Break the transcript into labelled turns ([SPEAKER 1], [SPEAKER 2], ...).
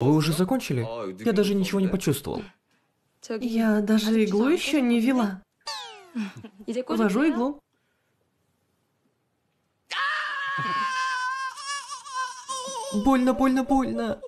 [SPEAKER 1] Вы уже закончили? Я даже ничего не почувствовал.
[SPEAKER 2] Я даже иглу еще не
[SPEAKER 3] вела.
[SPEAKER 4] Вожу иглу.
[SPEAKER 3] Больно, больно, больно.